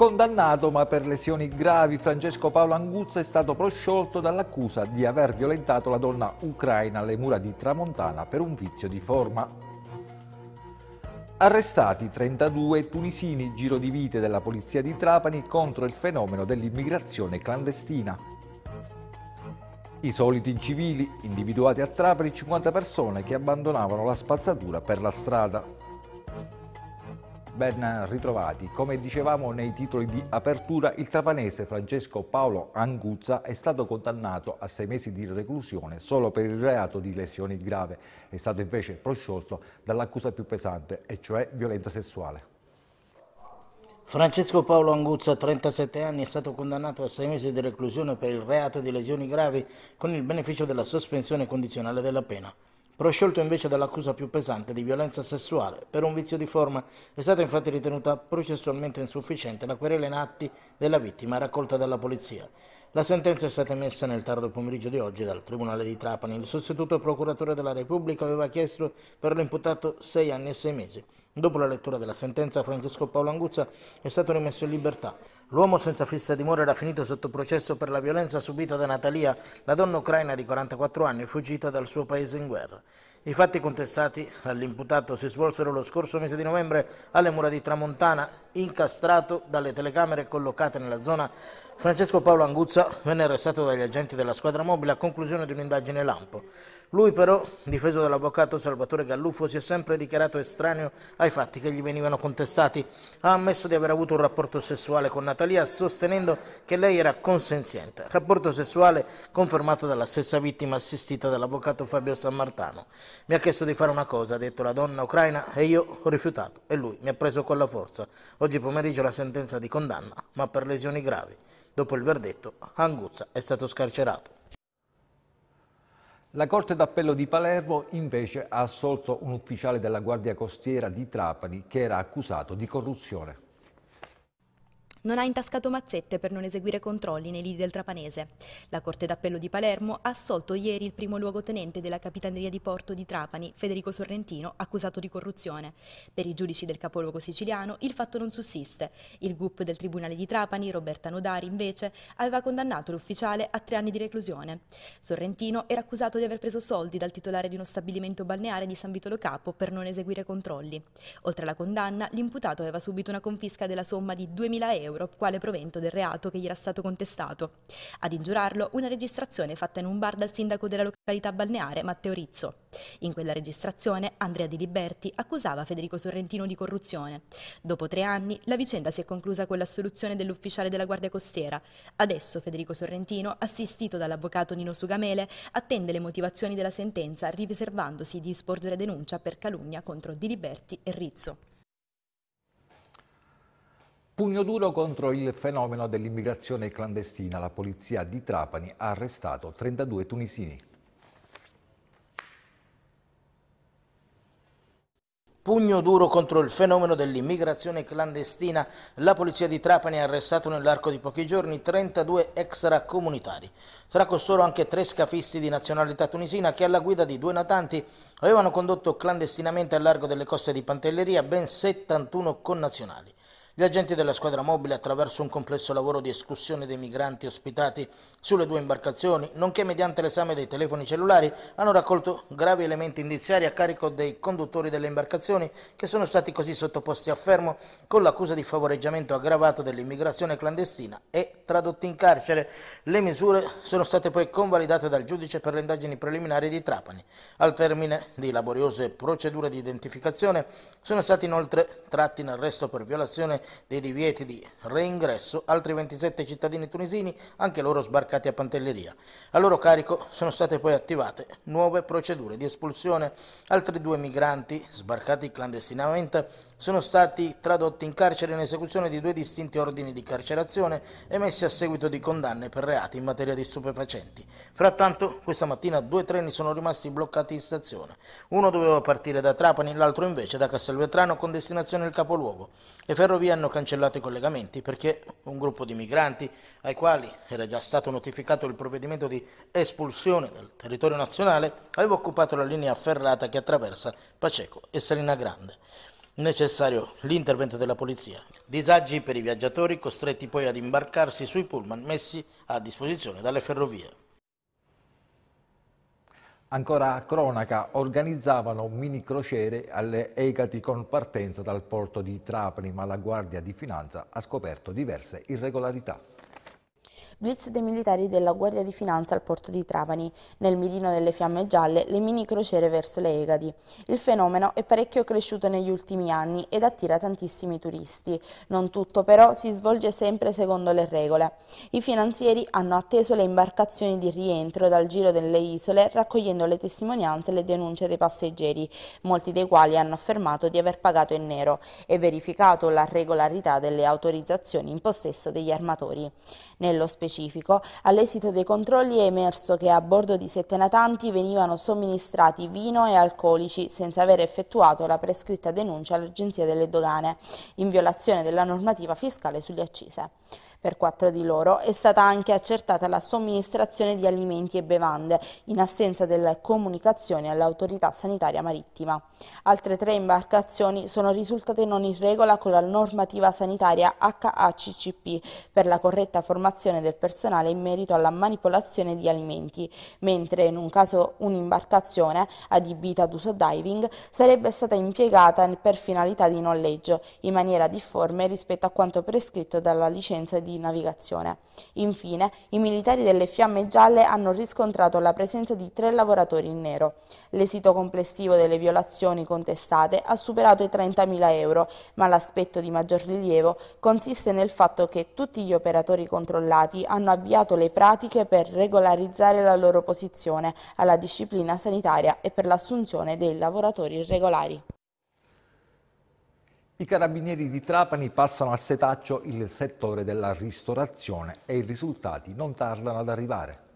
Condannato ma per lesioni gravi, Francesco Paolo Anguzza è stato prosciolto dall'accusa di aver violentato la donna ucraina alle mura di Tramontana per un vizio di forma. Arrestati 32 tunisini, giro di vite della polizia di Trapani contro il fenomeno dell'immigrazione clandestina. I soliti incivili, individuati a Trapani 50 persone che abbandonavano la spazzatura per la strada. Ben ritrovati. Come dicevamo nei titoli di apertura, il trapanese Francesco Paolo Anguzza è stato condannato a sei mesi di reclusione solo per il reato di lesioni grave. È stato invece prosciolto dall'accusa più pesante, e cioè violenza sessuale. Francesco Paolo Anguzza, 37 anni, è stato condannato a sei mesi di reclusione per il reato di lesioni gravi con il beneficio della sospensione condizionale della pena prosciolto invece dall'accusa più pesante di violenza sessuale per un vizio di forma. È stata infatti ritenuta processualmente insufficiente la querela in atti della vittima raccolta dalla polizia. La sentenza è stata emessa nel tardo pomeriggio di oggi dal Tribunale di Trapani. Il sostituto procuratore della Repubblica aveva chiesto per l'imputato sei anni e sei mesi. Dopo la lettura della sentenza, Francesco Paolo Anguzza è stato rimesso in libertà. L'uomo senza fissa dimora era finito sotto processo per la violenza subita da Natalia, la donna ucraina di 44 anni fuggita dal suo paese in guerra. I fatti contestati all'imputato si svolsero lo scorso mese di novembre alle mura di Tramontana, incastrato dalle telecamere collocate nella zona. Francesco Paolo Anguzza venne arrestato dagli agenti della squadra mobile a conclusione di un'indagine lampo. Lui però, difeso dall'avvocato Salvatore Galluffo, si è sempre dichiarato estraneo ai fatti che gli venivano contestati. Ha ammesso di aver avuto un rapporto sessuale con Natalia, sostenendo che lei era consenziente. Rapporto sessuale confermato dalla stessa vittima assistita dall'avvocato Fabio San Martano. Mi ha chiesto di fare una cosa, ha detto la donna ucraina, e io ho rifiutato. E lui mi ha preso con la forza. Oggi pomeriggio la sentenza di condanna, ma per lesioni gravi. Dopo il verdetto, Anguzza è stato scarcerato. La Corte d'Appello di Palermo invece ha assolto un ufficiale della Guardia Costiera di Trapani che era accusato di corruzione. Non ha intascato mazzette per non eseguire controlli nei lidi del Trapanese. La Corte d'Appello di Palermo ha assolto ieri il primo luogotenente della Capitaneria di Porto di Trapani, Federico Sorrentino, accusato di corruzione. Per i giudici del capoluogo siciliano il fatto non sussiste. Il GUP del Tribunale di Trapani, Roberta Nodari, invece, aveva condannato l'ufficiale a tre anni di reclusione. Sorrentino era accusato di aver preso soldi dal titolare di uno stabilimento balneare di San Vitolo Capo per non eseguire controlli. Oltre alla condanna, l'imputato aveva subito una confisca della somma di 2.000 euro euro, quale provento del reato che gli era stato contestato. Ad ingiurarlo, una registrazione fatta in un bar dal sindaco della località balneare, Matteo Rizzo. In quella registrazione, Andrea Di Liberti accusava Federico Sorrentino di corruzione. Dopo tre anni, la vicenda si è conclusa con l'assoluzione dell'ufficiale della Guardia Costiera. Adesso Federico Sorrentino, assistito dall'avvocato Nino Sugamele, attende le motivazioni della sentenza, riservandosi di sporgere denuncia per calunnia contro Di Liberti e Rizzo. Pugno duro contro il fenomeno dell'immigrazione clandestina. La polizia di Trapani ha arrestato 32 tunisini. Pugno duro contro il fenomeno dell'immigrazione clandestina, la polizia di Trapani ha arrestato nell'arco di pochi giorni 32 extracomunitari. Tra costoro anche tre scafisti di nazionalità tunisina che alla guida di due natanti avevano condotto clandestinamente al largo delle coste di Pantelleria ben 71 connazionali. Gli agenti della squadra mobile, attraverso un complesso lavoro di escussione dei migranti ospitati sulle due imbarcazioni, nonché mediante l'esame dei telefoni cellulari, hanno raccolto gravi elementi indiziari a carico dei conduttori delle imbarcazioni che sono stati così sottoposti a fermo con l'accusa di favoreggiamento aggravato dell'immigrazione clandestina e tradotti in carcere. Le misure sono state poi convalidate dal giudice per le indagini preliminari di Trapani. Al termine di laboriose procedure di identificazione sono stati inoltre tratti in arresto per violazione dei divieti di reingresso, altri 27 cittadini tunisini, anche loro sbarcati a Pantelleria. A loro carico sono state poi attivate nuove procedure di espulsione. Altri due migranti, sbarcati clandestinamente, sono stati tradotti in carcere in esecuzione di due distinti ordini di carcerazione emessi a seguito di condanne per reati in materia di stupefacenti. Frattanto, questa mattina due treni sono rimasti bloccati in stazione. Uno doveva partire da Trapani, l'altro invece da Castelvetrano con destinazione il capoluogo. Le ferrovie hanno hanno cancellato i collegamenti perché un gruppo di migranti ai quali era già stato notificato il provvedimento di espulsione dal territorio nazionale aveva occupato la linea ferrata che attraversa Paceco e Salina Grande. Necessario l'intervento della polizia. Disagi per i viaggiatori costretti poi ad imbarcarsi sui pullman messi a disposizione dalle ferrovie. Ancora a cronaca, organizzavano mini crociere alle Egati con partenza dal porto di Trapani, ma la Guardia di Finanza ha scoperto diverse irregolarità blitz dei militari della Guardia di Finanza al porto di Trapani, nel mirino delle fiamme gialle le mini crociere verso le Egadi. Il fenomeno è parecchio cresciuto negli ultimi anni ed attira tantissimi turisti. Non tutto però si svolge sempre secondo le regole. I finanzieri hanno atteso le imbarcazioni di rientro dal giro delle isole raccogliendo le testimonianze e le denunce dei passeggeri, molti dei quali hanno affermato di aver pagato in nero e verificato la regolarità delle autorizzazioni in possesso degli armatori. Nello specifico specifico, all'esito dei controlli è emerso che a bordo di sette natanti venivano somministrati vino e alcolici senza aver effettuato la prescritta denuncia all'Agenzia delle Dogane, in violazione della normativa fiscale sugli accise. Per quattro di loro è stata anche accertata la somministrazione di alimenti e bevande in assenza delle comunicazioni all'autorità sanitaria marittima. Altre tre imbarcazioni sono risultate non in regola con la normativa sanitaria HACCP per la corretta formazione del personale in merito alla manipolazione di alimenti, mentre in un caso un'imbarcazione adibita ad uso diving sarebbe stata impiegata per finalità di noleggio in maniera difforme rispetto a quanto prescritto dalla licenza di di navigazione. Infine, i militari delle Fiamme Gialle hanno riscontrato la presenza di tre lavoratori in nero. L'esito complessivo delle violazioni contestate ha superato i 30.000 euro, ma l'aspetto di maggior rilievo consiste nel fatto che tutti gli operatori controllati hanno avviato le pratiche per regolarizzare la loro posizione alla disciplina sanitaria e per l'assunzione dei lavoratori irregolari. I carabinieri di Trapani passano al setaccio il settore della ristorazione e i risultati non tardano ad arrivare.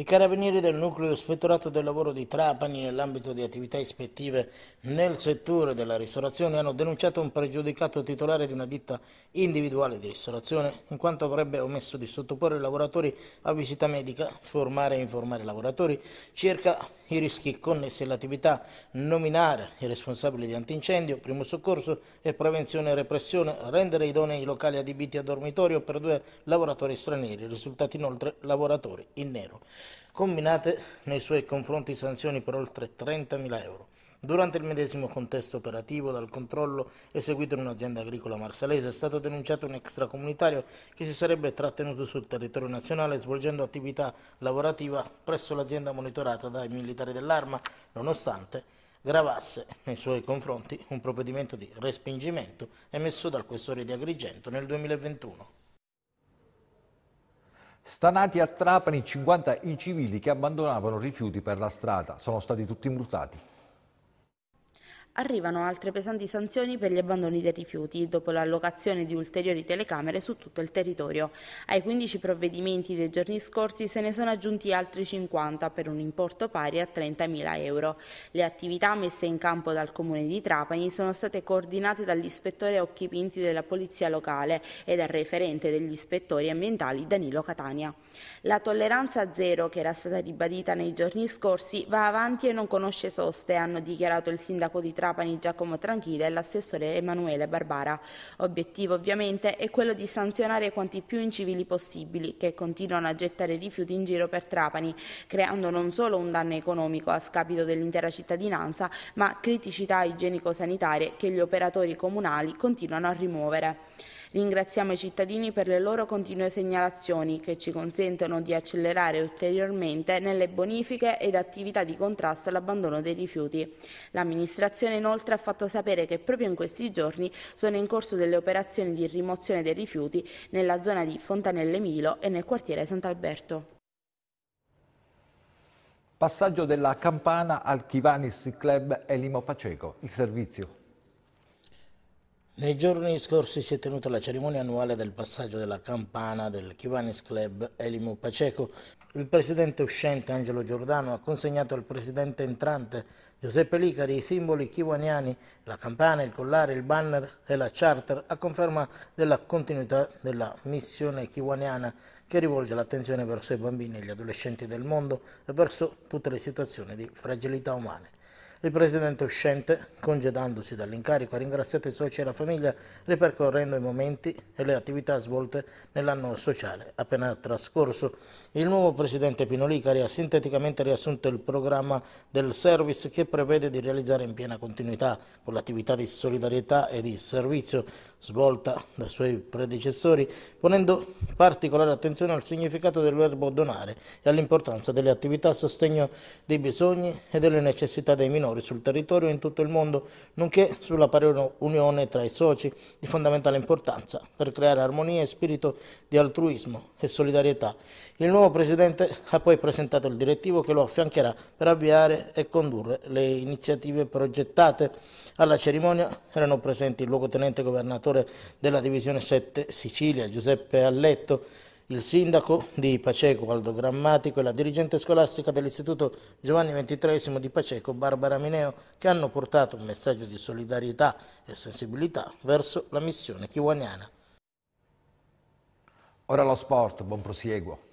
I carabinieri del nucleo ispettorato del lavoro di Trapani nell'ambito di attività ispettive nel settore della ristorazione hanno denunciato un pregiudicato titolare di una ditta individuale di ristorazione in quanto avrebbe omesso di sottoporre i lavoratori a visita medica, formare e informare i lavoratori circa i rischi connessi all'attività, nominare i responsabili di antincendio, primo soccorso e prevenzione e repressione, rendere idonei i locali adibiti a dormitorio per due lavoratori stranieri, risultati inoltre lavoratori in nero combinate nei suoi confronti sanzioni per oltre 30.000 euro. Durante il medesimo contesto operativo dal controllo eseguito in un'azienda agricola marsalese è stato denunciato un extracomunitario che si sarebbe trattenuto sul territorio nazionale svolgendo attività lavorativa presso l'azienda monitorata dai militari dell'arma, nonostante gravasse nei suoi confronti un provvedimento di respingimento emesso dal questore di Agrigento nel 2021. Stanati a Trapani 50 incivili che abbandonavano rifiuti per la strada. Sono stati tutti multati arrivano altre pesanti sanzioni per gli abbandoni dei rifiuti, dopo l'allocazione di ulteriori telecamere su tutto il territorio. Ai 15 provvedimenti dei giorni scorsi se ne sono aggiunti altri 50 per un importo pari a 30.000 euro. Le attività messe in campo dal Comune di Trapani sono state coordinate dall'ispettore Occhi Pinti della Polizia Locale e dal referente degli ispettori ambientali Danilo Catania. La tolleranza zero che era stata ribadita nei giorni scorsi va avanti e non conosce soste, hanno dichiarato il sindaco di Trapani Trapani Giacomo Tranchile e l'assessore Emanuele Barbara. Obiettivo ovviamente è quello di sanzionare quanti più incivili possibili che continuano a gettare rifiuti in giro per Trapani, creando non solo un danno economico a scapito dell'intera cittadinanza, ma criticità igienico-sanitarie che gli operatori comunali continuano a rimuovere. Ringraziamo i cittadini per le loro continue segnalazioni che ci consentono di accelerare ulteriormente nelle bonifiche ed attività di contrasto all'abbandono dei rifiuti. L'amministrazione inoltre ha fatto sapere che proprio in questi giorni sono in corso delle operazioni di rimozione dei rifiuti nella zona di Fontanelle Milo e nel quartiere Sant'Alberto. Passaggio della Campana al Chivanis Club Elimo Paceco, il servizio. Nei giorni scorsi si è tenuta la cerimonia annuale del passaggio della campana del Kivanis Club Elimo Paceco. Il presidente uscente Angelo Giordano ha consegnato al presidente entrante Giuseppe Licari i simboli kiwaniani, la campana, il collare, il banner e la charter a conferma della continuità della missione kiwaniana che rivolge l'attenzione verso i bambini e gli adolescenti del mondo e verso tutte le situazioni di fragilità umane. Il presidente uscente, congedandosi dall'incarico, ha ringraziato i soci e la famiglia ripercorrendo i momenti e le attività svolte nell'anno sociale appena trascorso. Il nuovo presidente Pino Licari ha sinteticamente riassunto il programma del service che prevede di realizzare in piena continuità con l'attività di solidarietà e di servizio svolta dai suoi predecessori, ponendo particolare attenzione al significato del verbo donare e all'importanza delle attività a sostegno dei bisogni e delle necessità dei minori minori sul territorio e in tutto il mondo, nonché sulla pari unione tra i soci, di fondamentale importanza per creare armonia e spirito di altruismo e solidarietà. Il nuovo Presidente ha poi presentato il direttivo che lo affiancherà per avviare e condurre le iniziative progettate. Alla cerimonia erano presenti il luogotenente governatore della Divisione 7 Sicilia, Giuseppe Alletto, il sindaco di Paceco Aldo Grammatico e la dirigente scolastica dell'Istituto Giovanni XXIII di Paceco Barbara Mineo che hanno portato un messaggio di solidarietà e sensibilità verso la missione chiwaniana. Ora lo sport, buon prosieguo.